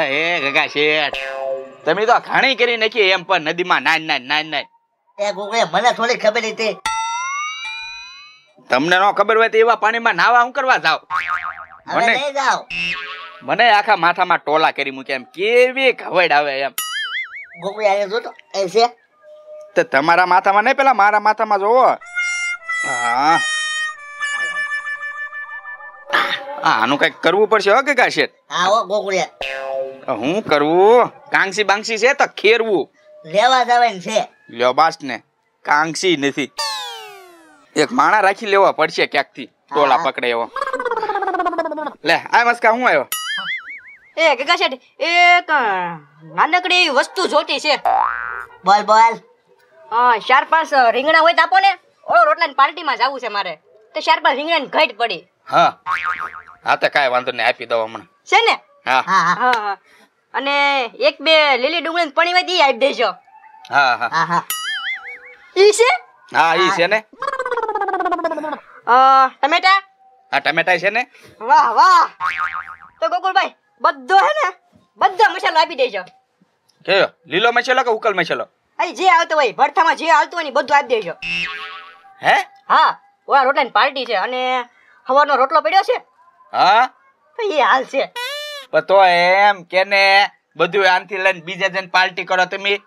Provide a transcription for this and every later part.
એ ગગા શેઠ તમે તો ખાણી કરી નાખી એમ પણ નદીમાં નાન નાન નાન નાન એ ગોગળે મને થોડી ખબર હતી તમને નો ખબર હોય તો એવા પાણીમાં નાવા હું કરવા જાવ મને મને આખા માથામાં ટોલા કરી મૂકે એમ કેવી ખવડ આવે એમ ગોગળે આને જો તો એ છે તો તમારા માથામાં નહીં પેલા મારા માથામાં જોવો હા આનું કઈક કરવું પડશે હો કે કાશેર હા હો ગોગળિયા હું કરવું કાંગસી બાંગસી છે તો ખેરવું લેવા જવાનું છે લ્યો બાસ ને કાંગસી નથી એક માણા રાખી લેવા પડશે ક્યાંકથી ટોળા પકડે એવો લે આ મસ્કા હું આવ્યો એ ગગા શેઠ એક નાનકડી વસ્તુ જોતી છે બોલ બોલ હા ચાર પાંચ રીંગણા હોય તો આપો ને ઓળો રોટલાની પાર્ટીમાં જવું છે મારે તો ચાર પાંચ રીંગણા રીંગણાની ઘટ પડી હા હા તો કાંઈ વાંધો નહીં આપી દો હમણાં છે ને હા હા હા અને એક બે લીલી ડુંગળી પાણી માં દી આપી દેજો હા હા છે હા ઈ છે ને ટમેટા છે ને વાહ વાહ તો બધો હે ને બધો મસાલો આપી દેજો લીલો મસાલો કે ઉકલ મસાલો અહીં જે આવતો હોય ભરથામાં જે આવતું હોય ને બધું આપી દેજો હે હા ઓલા રોટલાની પાર્ટી છે અને હવારનો રોટલો પડ્યો છે હા તો એ હાલ છે તો એમ કે ને બધું આનથી લઈને બીજા જણ પાર્ટી કરો તમે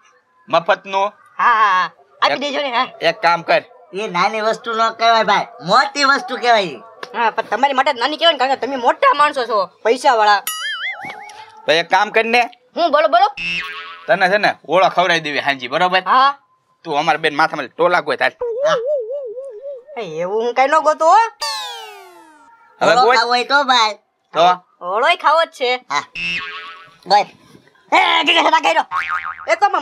મફતનું હા હા આપી દેજો ને એક કામ કર એ નાની વસ્તુ ન કહેવાય ભાઈ મોટી વસ્તુ કહેવાય હા પણ તમારી માટે નાની કહેવાય ને કારણ કે તમે મોટા માણસો છો પૈસા વાળા ભાઈ એક કામ કરીને હું બોલો બોલો તને છે ને ઓળો ખવડાવી દેવી હાંજી બરોબર હા તું અમારા બેન માથામાં ટોલા ગોય થાય એવું હું કઈ ન ગોતો હવે હોય તો ભાઈ તો હોળોય ખાવો જ છે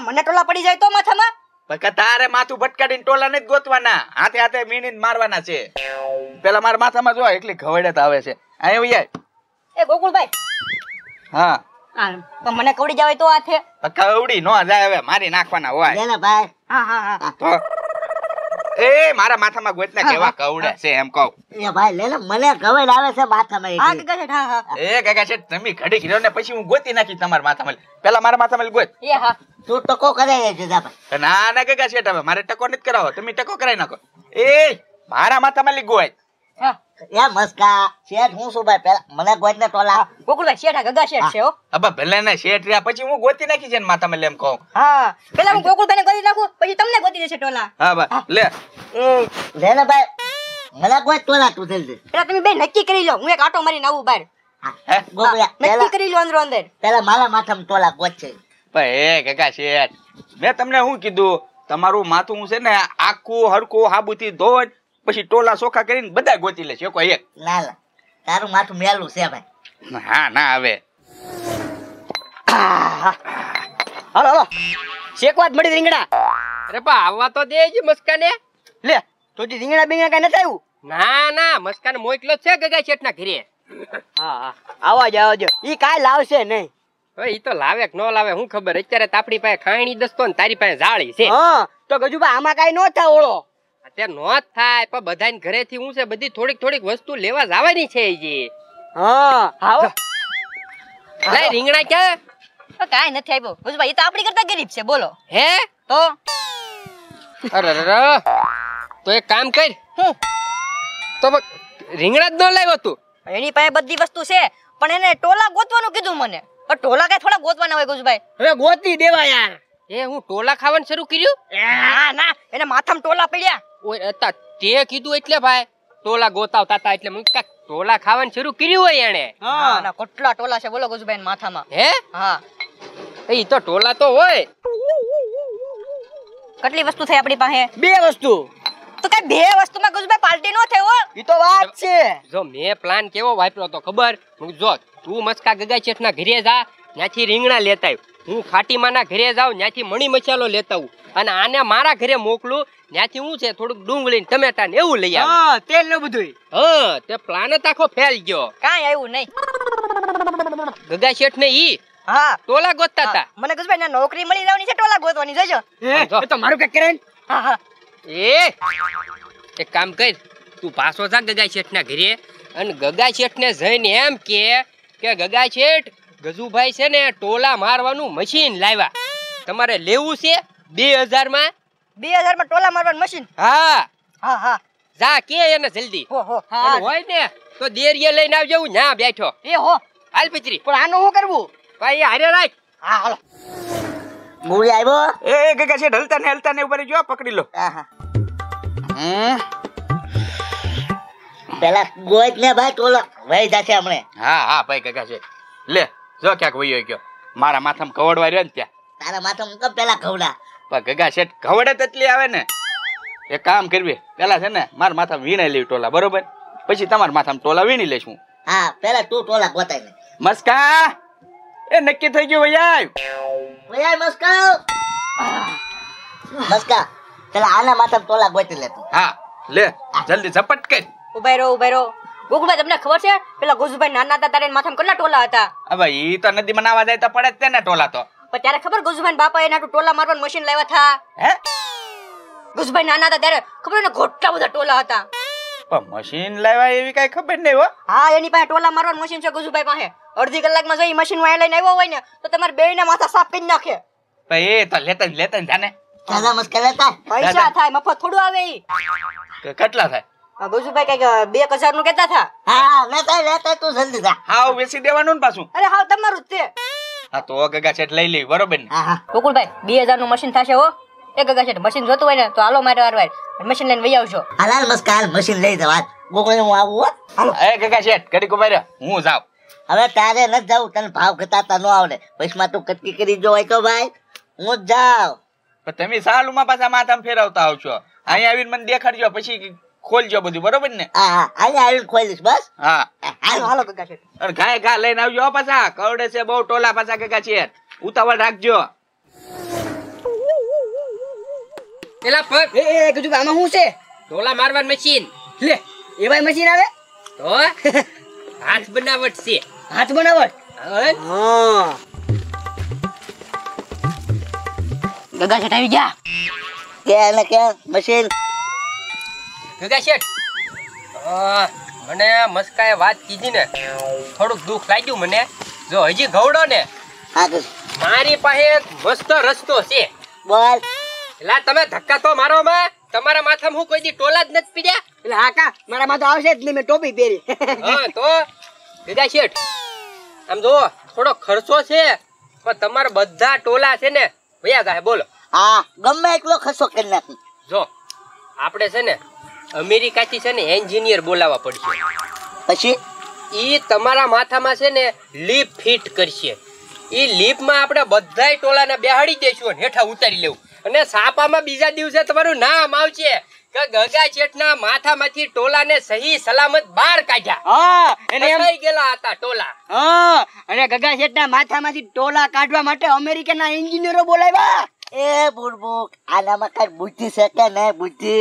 મને ટોલા પડી જાય તો માથામાં બકા તારે માથું ભટકાડીને ટોલા નથી ગોતવાના હાથે હાથે મીણીને મારવાના છે પેલા મારા માથામાં જો એટલી ઘવડત આવે છે અહીં આવી જાય એ ગોકુળભાઈ હા પણ મને કવડી જાય તો હાથે કવડી નો જાય હવે મારી નાખવાના હોય ભાઈ હા હા હા એ મારા માથામાં ગોતના કેવા કવડા છે એમ કહું એ ભાઈ લે મને કવડ આવે છે માથામાં હા ગગા છે હા હા એ ગગા છે તમે ઘડી ખીરો ને પછી હું ગોતી નાખી તમારા માથામાં પેલા મારા માથામાં ગોત એ હા તું ટકો કરાય છે દાદા ના ના ગગા છે હવે મારે ટકો નથી કરાવો તમે ટકો કરાઈ નાખો એ મારા માથામાં ગોય નક્કી કરી લો હું એક આટો મારીને આવું બહાર ગોકુલા કરી લો અંદર પેલા મારા માથામાં ટોલા ગોત છે ભાઈ શેઠ મેં તમને શું કીધું તમારું માથું છે ને આખું હરકું હાબુથી ધોઈ પછી ટોલા સોખા કરીને બધા ગોતી લેશે કોઈ એક લાલા તારું માથું મેલું છે ભાઈ હા ના આવે હાલો હાલો શેકવા મળી રીંગણા અરે બા આવવા તો દે જ મસ્કાને લે તો જે રીંગણા બીંગણા કઈ નથી આવ્યું ના ના મસ્કાને મોકલો છે ગગા શેઠ ના ઘરે હા હા આવા જ આવજો ઈ કાઈ લાવશે નહીં ઈ તો લાવે કે ન લાવે હું ખબર અત્યારે તાપડી પાસે ખાણી દસ્તો ને તારી પાસે જાળી છે હા તો ગજુબા આમાં કઈ નો થાય ઓળો તે નો થાય પણ બધાને ઘરેથી હું છે બધી થોડીક થોડીક વસ્તુ લેવા જવાની છે જી હા આવો લે રીંગણા કે તો કાઈ નથી આવ્યો ભુજભાઈ એ તો આપણી કરતા ગરીબ છે બોલો હે તો અરે રે તો એક કામ કર હું તો રીંગણા જ ન લાવ્યો તું એની પાસે બધી વસ્તુ છે પણ એને ટોલા ગોતવાનું કીધું મને પણ ટોલા કઈ થોડા ગોતવાના હોય ગોજભાઈ હવે ગોતી દેવા યાર એ હું ટોલા ખાવાનું શરૂ કર્યું ના ના એને માથામાં ટોલા પડ્યા તે કીધું એટલે ભાઈ ટોલા ગોતાવતા હતા એટલે મું કાક ટોલા ખાવાનું શરૂ કર્યું હોય એણે હા ના કેટલા ટોલા છે બોલો ગોજુભાઈ માથામાં હે હા એ તો ટોલા તો હોય કેટલી વસ્તુ થઈ આપણી પાસે બે વસ્તુ તો કઈ બે વસ્તુમાં ગુજભાઈ પાર્ટી નો થયો એ તો વાત છે જો મેં પ્લાન કેવો વાપરો તો ખબર હું જો તું મસ્કા ગગા ચેઠના ઘરે જા ત્યાંથી રીંગણા લેતા આવ્યો હું ખાટીમાના ઘરે જાઉં ત્યાંથી મણી મસાલો લેતા આવું અને આને મારા ઘરે મોકલું ત્યાંથી હું છે થોડુંક ડુંગળી ટમેટા ને એવું લઈ આવ તેલ ને બધું હા તે પ્લાન જ આખો ફેલ ગયો કાંઈ આવ્યું નહીં ગગા શેઠ ને ઈ હા ટોલા ગોતતા હતા મને ગજભાઈ ના નોકરી મળી જવાની છે ટોલા ગોતવાની જજો એ તો મારું કે કરે હા હા એ એક કામ કર તું પાછો જા ગગા શેઠ ના ઘરે અને ગગા શેઠ ને જઈને એમ કે કે ગગા શેઠ ગજુભાઈ છે ને ટોલા મારવાનું મશીન લાવ્યા તમારે લેવું છે બે હજાર માં બે હજાર માં ટોલા મારવાનું મશીન હા હા હા જા કે એને જલ્દી હોય ને તો દેરીએ લઈને આવજો ના બેઠો એ હો હાલ પિતરી પણ આનું શું કરવું ભાઈ હારે રાખ હા હાલો મૂળી આવ્યો એ કે કે છે ઢલતા ને હલતા ને ઉપર જો પકડી લો હા હા પેલા ગોઈત ને ભાઈ ટોલા ભાઈ જાશે હમણે હા હા ભાઈ કાકા છે લે જો ક્યાંક વયો ગયો મારા માથામાં કવડવા રહ્યો ને ત્યાં તારા માથામાં કમ પેલા ખવડા પણ ગગા શેઠ ખવડે તેટલી આવે ને એ કામ કરવી પેલા છે ને મારા માથામાં વીણાઈ લેવી ટોલા બરોબર પછી તમારા માથામાં ટોલા વીણી લઈશું હા પેલા તું ટોલા ગોતાઈ મસ્કા એ નક્કી થઈ ગયું ભૈયા ભૈયા મસ્કા મસ્કા પેલા આના માથામાં ટોલા ગોતી લે તું હા લે જલ્દી ઝપટ કર ઉભેરો ઉભેરો ગોગુભાઈ તમને ખબર છે પેલા ગોજુભાઈ નાના હતા તારે માથામાં કેટલા ટોલા હતા હવે ઈ તો નદી મનાવા જાય તો પડે જ તેને ટોલા તો ત્યારે ખબર ગોજુભાઈ બાપા એના ટોલા મારવાનું મશીન લાવ્યા હતા હે ગોજુભાઈ નાના હતા ત્યારે ખબર ને ઘોટલા બધા ટોલા હતા પણ મશીન લાવ્યા એવી કઈ ખબર નહીં હો હા એની પાસે ટોલા મારવાનું મશીન છે ગોજુભાઈ પાસે અડધી કલાકમાં જો ઈ મશીન વાય લઈને આવ્યો હોય ને તો તમારે બે ના માથા સાફ કરી નાખે એ તો લેતા લેતા જાને થાય મફત થોડું આવે કેટલા થાય ગોજુભાઈ કઈક બે હજાર નું કેતા થા હા લેતા તું જલ્દી જા હાવ વેચી દેવાનું પાછું અરે હાવ તમારું જ તે હા તો ગગા શેઠ લઈ લે બરોબર ને ગોકુલભાઈ બે હજાર નું મશીન થશે હો એ ગગા શેઠ મશીન જોતું હોય ને તો હાલો મારે વાર વાર મશીન લઈને વહી આવજો હાલ મસ્કાર મશીન લઈ જવા ગોકુલ હું આવું હાલો એ ગગા શેઠ ઘડીક ઉભા હું જાઉં હવે તારે ન જાવ તને ભાવ કરતા તા ન આવડે પૈસા તું કટકી કરી જો હોય તો ભાઈ હું જાવ તમે સાલ સાલુમાં પાછા માથા ફેરવતા આવશો અહીંયા આવીને મને દેખાડજો પછી ખોલજો બધું બરોબર ને હા ઘા લઈને આવજો પાછા કરડે છે બહુ ટોલા પાછા ગગા શેઠ ઉતાવળ રાખજો પેલા પર એ એ ગજુ આમાં શું છે ઢોલા મારવાનું મશીન લે એવાય મશીન આવે તો હાથ બનાવટ છે હાથ બનાવટ હા ગગા શેઠ આવી ગયા કે ને કે મશીન ગગા શેઠ મને મસ્કાએ વાત કીધી ને થોડુંક દુઃખ લાગ્યું મને જો હજી ઘવડો ને મારી પાસે એક મસ્ત રસ્તો છે બોલ એટલે તમે ધક્કા તો મારો માં તમારા માથામાં હું કોઈ દી ટોલા જ નથી પીડ્યા એટલે હાકા મારા માથા આવશે જ નહીં મેં ટોપી પહેરી હા તો ગગા શેઠ આમ જો થોડો ખર્ચો છે પણ તમારા બધા ટોલા છે ને ભયા ગાય બોલો હા ગમે એટલો ખર્ચો કરી નાખી જો આપણે છે ને અમેરિકાથી છે ને એન્જિનિયર બોલાવવા પડશે પછી એ તમારા માથામાં છે ને લીપ ફિટ કરશે એ લીપમાં આપણે બધાય ટોલાને બેહાડી દઈશું અને હેઠા ઉતારી લેવું અને સાપામાં બીજા દિવસે તમારું નામ આવશે કે ગગા ચેટના માથામાંથી ટોલાને સહી સલામત બહાર કાઢ્યા હા એને એમ ગયેલા હતા ટોલા હા અને ગગા ચેટના માથામાંથી ટોલા કાઢવા માટે અમેરિકાના એન્જિનિયરો બોલાવ્યા એ બુડબુક આનામાં કઈ બુદ્ધિ છે કે નહીં બુદ્ધિ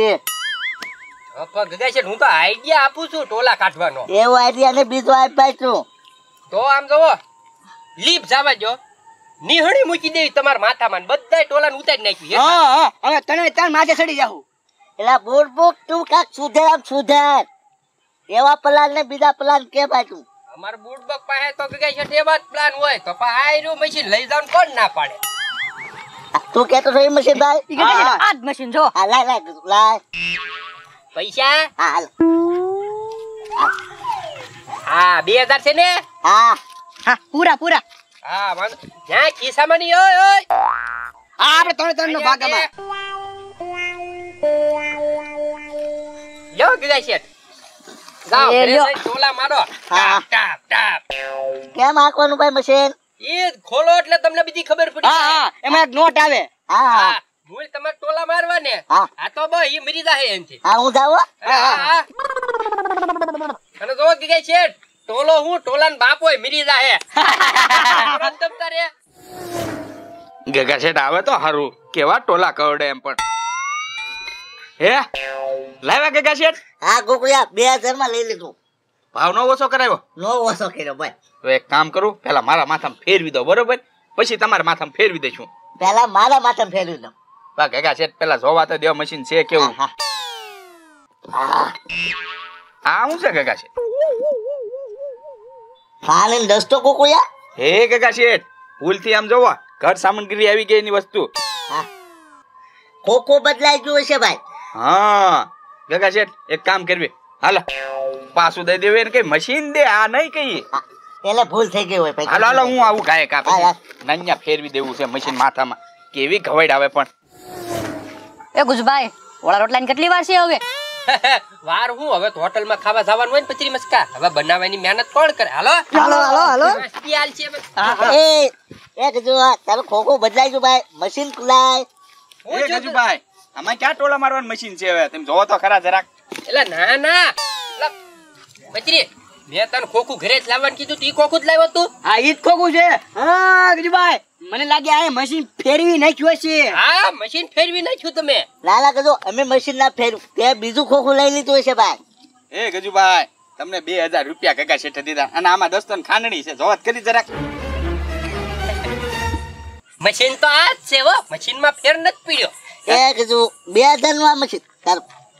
હું તો આઈડિયા આપું છું ટોલા કાઢવાનો એવો આઈડિયા ને બીજો આપ્યા છું તો આમ જોવો લીપ જવા જો નિહણી મૂકી દેવી તમારા માથામાં બધા ટોલાને ઉતારી નાખી હા હવે તને તાર માથે ચડી જાવ એલા બોર બોર તું કાક સુધર આમ સુધર એવા પ્લાન ને બીજા પ્લાન કે બાજુ અમાર બુડબક પાસે તો કે છે એવા જ પ્લાન હોય તો પા આયરું મશીન લઈ જાવ કોણ ના પાડે તું કેતો છો એ મશીન ભાઈ આ જ મશીન જો હા લાય લાય લાય પૈસા હાલ હા બે હજાર છે ને હા હા પૂરા પૂરા હા વાંધો ના ખિસ્સામાં નહીં ઓય ઓય હા આપણે ત્રણ ત્રણ નો ભાગ અમાર લ્યો ગીધા શેઠ ખોલો એટલે તમને બીજી ખબર પડી એમાં એક નોટ આવે હા હા ભૂલ તમાર ટોલા મારવા ને આ તો બસ ઈ મરી જાહે એમ છે હા હું જાવ અને જો કે શેઠ ટોલો હું ટોલાન બાપ હોય મરી જાહે તમ તારે ગગા શેઠ આવે તો હારું કેવા ટોલા કરડે એમ પણ હે લાવ્યા ગગા શેઠ હા ગોકુળિયા બે હજાર માં લઈ લીધું ભાવ નો ઓછો કરાયો નો ઓછો કર્યો ભાઈ તો એક કામ કરું પેલા મારા માથામાં ફેરવી દો બરોબર પછી તમારા માથામાં ફેરવી દઈશું પેલા મારા માથામાં ફેરવી દઉં બા કાકા શેઠ પેલા જોવા તો દેવા મશીન છે કેવું હા હું છે કાકા છે ફાલેલ દસ્તો કોકોયા હે કાકા શેઠ ભૂલથી આમ જોવા ઘર સામગ્રી આવી ગઈ ની વસ્તુ કોકો બદલાઈ ગયો છે ભાઈ હા કાકા શેઠ એક કામ કરવી હાલો પાછું દઈ દેવે કઈ મશીન દે આ નહીં કઈ એટલે ભૂલ થઈ ગઈ હોય હાલો હાલો હું આવું કાય કાપે નૈયા ફેરવી દેવું છે મશીન માથામાં કેવી ઘવાઈડ આવે પણ એ ગુજભાઈ ઓળા રોટલાની કેટલી વાર છે હવે વાર હું હવે તો હોટલ માં ખાવા જવાનું હોય ને પચરી મસ્કા હવે બનાવવાની મહેનત કોણ કરે હાલો હાલો હાલો હાલો એ એ ગજુ તારો ખોખો બદલાઈ ગયો ભાઈ મશીન ખુલાય એ ગજુ ભાઈ આમાં ક્યાં ટોળા મારવાનું મશીન છે હવે તમે જોવો તો ખરા જરાક એટલે ના ના પચરી મેં તને ખોખું ઘરે જ લાવવાનું કીધું તું ઈ ખોખું જ લાવ્યો તું હા ઈ જ ખોખું છે હા ગજુ ભાઈ મને લાગે આ મશીન ફેરવી નાખ્યું છે હા મશીન ફેરવી નાખ્યું તમે લાલા કજો અમે મશીન ના ફેર તે બીજું ખોખું લઈ લીધું છે ભાઈ એ ગજુભાઈ તમને બે હજાર રૂપિયા કાકા છે દીધા અને આમાં દસ્તન ખાંડણી છે જોવાત કરી જરાક મશીન તો આ જ છે હો મશીન માં ફેર નથી પીડ્યો એ કજુ બે હજાર નું આ મશીન તાર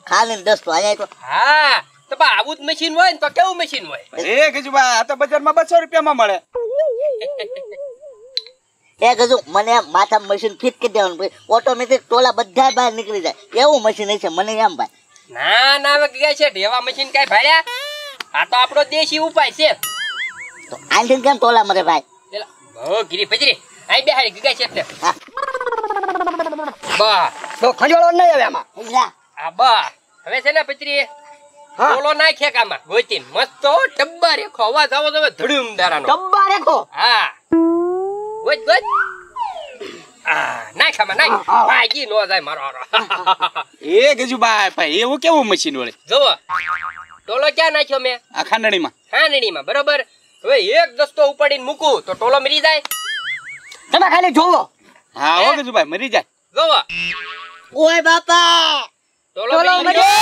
ખાંડણી દસ્તો આયા તો હા તો બા આવું જ મશીન હોય ને તો કેવું મશીન હોય એ ગજુભાઈ આ તો માં બસો રૂપિયામાં મળે એ કીધું મને માથા મશીન ફિટ કરી દેવાનું પછી ઓટોમેટિક ટોલા બધા બહાર નીકળી જાય એવું મશીન છે મને એમ ભાઈ ના ના ગયા છે ઢેવા મશીન કઈ ભાડ્યા આ તો આપણો દેશી ઉપાય છે તો આલથી કેમ ટોલા મરે ભાઈ પેલા ગીરી ફજરી આઈ બેહાડી ગયા છે એટલે બા તો ખંજોળો ન આવે આમાં આ બા હવે છે ને પચરી બોલો નાખે કામાં ગોતી મસ્તો ટબ્બા રેખો અવાજ આવો તમે ધડુમ દારાનો ટબ્બા રેખો હા Ah, ગોજ ક્યાં નાખ્યો મેં આ ખાંડણીમાં ખાંડણીમાં બરોબર હવે એક દસ્તો ઉપાડીને મૂકું તો ટોલો મરી જાય તમે ખાલી જોવો હા હો ગજુ ભાઈ મરી જાય ઓય બાપા મરી